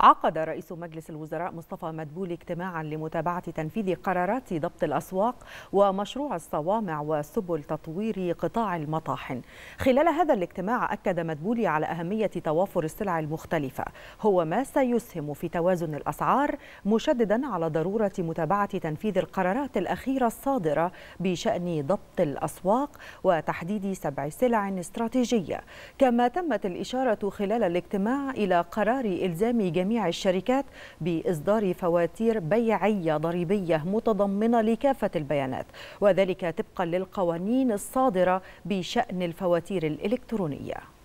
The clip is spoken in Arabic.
عقد رئيس مجلس الوزراء مصطفى مدبولي اجتماعا لمتابعة تنفيذ قرارات ضبط الأسواق ومشروع الصوامع وسبل تطوير قطاع المطاحن خلال هذا الاجتماع أكد مدبولي على أهمية توافر السلع المختلفة هو ما سيسهم في توازن الأسعار مشددا على ضرورة متابعة تنفيذ القرارات الأخيرة الصادرة بشأن ضبط الأسواق وتحديد سبع سلع استراتيجية كما تمت الإشارة خلال الاجتماع إلى قرار إلزام جميع جميع الشركات بإصدار فواتير بيعية ضريبية متضمنة لكافة البيانات وذلك طبقا للقوانين الصادرة بشأن الفواتير الإلكترونية